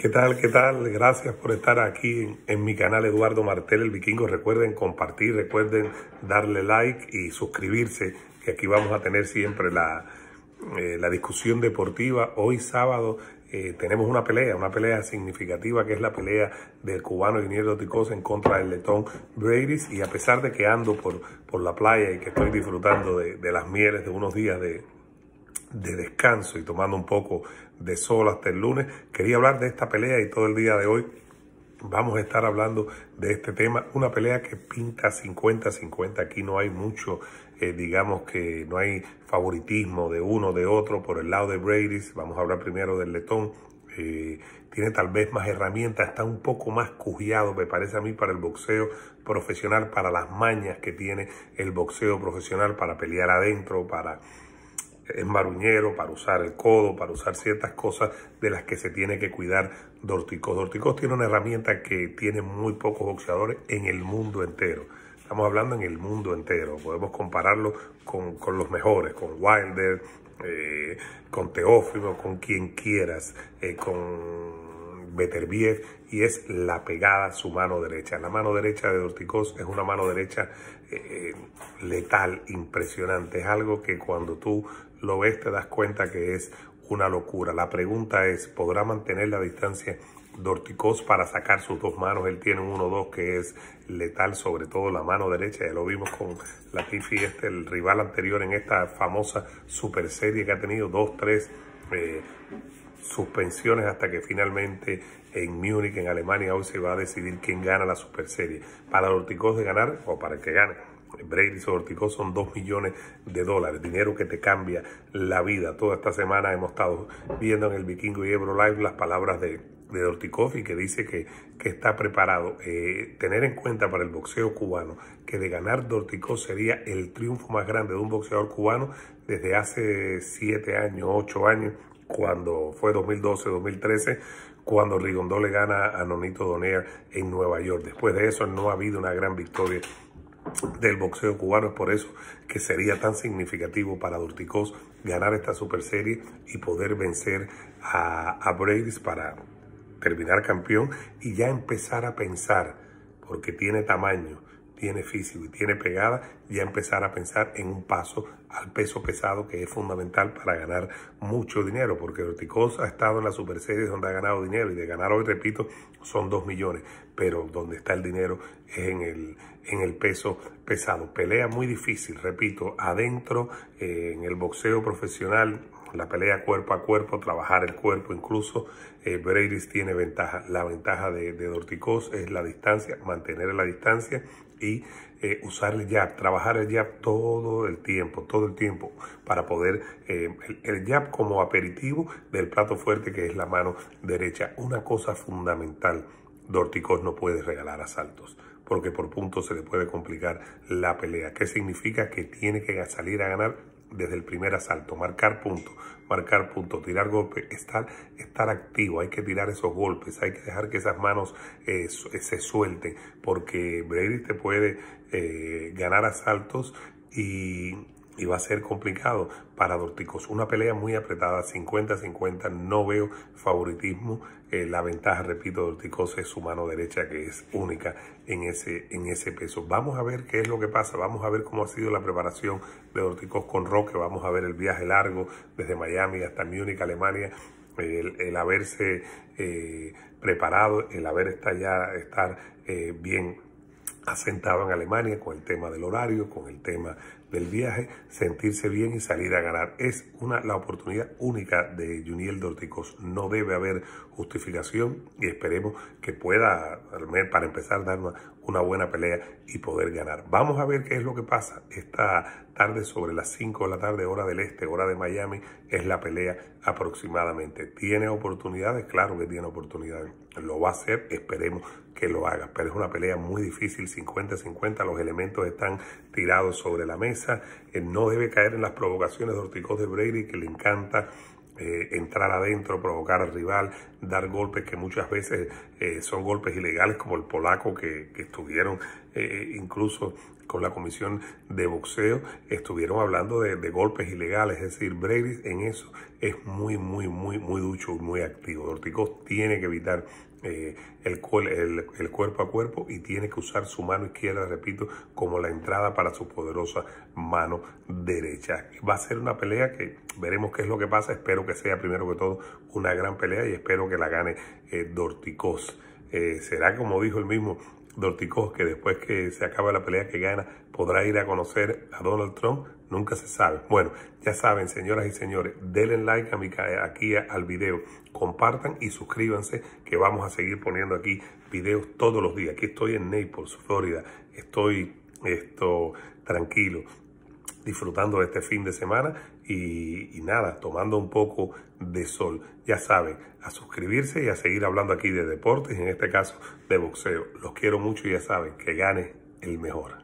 ¿Qué tal? ¿Qué tal? Gracias por estar aquí en, mi canal Eduardo Martel el Vikingo. Recuerden compartir, recuerden darle like y suscribirse, que aquí vamos a tener siempre la, eh, la discusión deportiva. Hoy sábado eh, tenemos una pelea, una pelea significativa que es la pelea del cubano Guiniero Ticosa en contra del letón Bradis y a pesar de que ando por, por la playa y que estoy disfrutando de, de las mieles de unos días de, de descanso y tomando un poco de sol hasta el lunes, quería hablar de esta pelea y todo el día de hoy vamos a estar hablando de este tema. Una pelea que pinta 50-50. Aquí no hay mucho, eh, digamos que no hay favoritismo de uno, de otro. Por el lado de Brady, vamos a hablar primero del letón. Eh, tiene tal vez más herramientas, está un poco más cujiado me parece a mí, para el boxeo profesional, para las mañas que tiene el boxeo profesional, para pelear adentro, para es maruñero para usar el codo, para usar ciertas cosas de las que se tiene que cuidar Dorticos. Dorticos tiene una herramienta que tiene muy pocos boxeadores en el mundo entero. Estamos hablando en el mundo entero. Podemos compararlo con, los mejores, con Wilder, eh, con Teófilo, con quien quieras, eh, con Beterbiev y es la pegada a su mano derecha. La mano derecha de Dorticos es una mano derecha eh, letal, impresionante. Es algo que cuando tú lo ves, te das cuenta que es una locura. La pregunta es, ¿podrá mantener la distancia Dorticos para sacar sus dos manos? Él tiene un 1-2 que es letal, sobre todo la mano derecha. Ya lo vimos con Latifi, este, el rival anterior en esta famosa super serie que ha tenido dos, tres eh, suspensiones hasta que finalmente en Múnich, en Alemania, hoy se va a decidir quién gana la super serie. Para Dorticos de ganar o para el que gane Braille Ortico son 2 millones de dólares, dinero que te cambia la vida. Toda esta semana hemos estado viendo en el Vikingo y Ebro Live las palabras de, de y que dice que, que está preparado. Eh, tener en cuenta para el boxeo cubano que de ganar Dorticó sería el triunfo más grande de un boxeador cubano desde hace 7 años, 8 años, cuando fue 2012, 2013, cuando Rigondó le gana a Nonito Donaire en Nueva York. Después de eso no ha habido una gran victoria del boxeo cubano. Es por eso que sería tan significativo para Durticos ganar esta super serie y poder vencer a, a Braves para terminar campeón y ya empezar a pensar, porque tiene tamaño, tiene físico y tiene pegada, ya empezar a pensar en un paso al peso pesado que es fundamental para ganar mucho dinero, porque Dorticos ha estado en la super series donde ha ganado dinero y de ganar hoy, repito, son dos millones, pero donde está el dinero es en el, en el peso pesado. Pelea muy difícil, repito, adentro eh, en el boxeo profesional la pelea cuerpo a cuerpo, trabajar el cuerpo incluso. Eh, tiene ventaja. La ventaja de, de Dorticos es la distancia, mantener la distancia y eh, usar el jab, trabajar el jab todo el tiempo, todo el tiempo, para poder eh, el, jab como aperitivo del plato fuerte que es la mano derecha. Una cosa fundamental, Dorticos no puede regalar asaltos, porque por puntos se le puede complicar la pelea. ¿Qué significa que tiene que salir a ganar desde el primer asalto, marcar punto, marcar punto, tirar golpe, estar, estar activo, hay que tirar esos golpes, hay que dejar que esas manos eh, eh, se suelten, porque Brady te puede eh, ganar asaltos y y va a ser complicado para Dorticos. Una pelea muy apretada, 50-50, no veo favoritismo. Eh, la ventaja, repito, Dorticos es su mano derecha que es única en ese, en ese peso. Vamos a ver qué es lo que pasa, vamos a ver cómo ha sido la preparación de Dorticos con Roque, vamos a ver el viaje largo desde Miami hasta Múnich, Alemania. El, haberse eh, preparado, el haber está ya, estar eh, bien asentado en Alemania con el tema del horario, con el tema del viaje, sentirse bien y salir a ganar. Es una, la oportunidad única de Juniel Dorticos. No debe haber justificación y esperemos que pueda, para empezar, dar una, una buena pelea y poder ganar. Vamos a ver qué es lo que pasa esta tarde sobre las 5 de la tarde, hora del este, hora de Miami, es la pelea aproximadamente. Tiene oportunidades, claro que tiene oportunidades. Lo va a hacer, esperemos que lo haga. Pero es una pelea muy difícil, 50-50, los elementos están tirados sobre la mesa eh, no debe caer en las provocaciones de Ortiz de Brady, que le encanta eh, entrar adentro, provocar al rival, dar golpes que muchas veces eh, son golpes ilegales, como el polaco que, que estuvieron eh, incluso con la comisión de boxeo, estuvieron hablando de, golpes ilegales. Es decir, Brady en eso es muy, muy, muy, muy ducho, muy activo. Dorticos tiene que evitar eh, el, cuerpo a cuerpo y tiene que usar su mano izquierda, repito, como la entrada para su poderosa mano derecha. Va a ser una pelea que veremos qué es lo que pasa. Espero que sea primero que todo una gran pelea y espero que la gane eh, Dorticos. será como dijo el mismo Dorticos que después que se acaba la pelea que gana, podrá ir a conocer a Donald Trump, nunca se sabe. Bueno, ya saben, señoras y señores, denle like a aquí al video, compartan y suscríbanse, que vamos a seguir poniendo aquí videos todos los días. Aquí estoy en Naples, Florida, estoy esto tranquilo disfrutando de este fin de semana y, y nada, tomando un poco de sol. Ya saben, a suscribirse y a seguir hablando aquí de deportes, en este caso de boxeo. Los quiero mucho y ya saben que gane el mejor.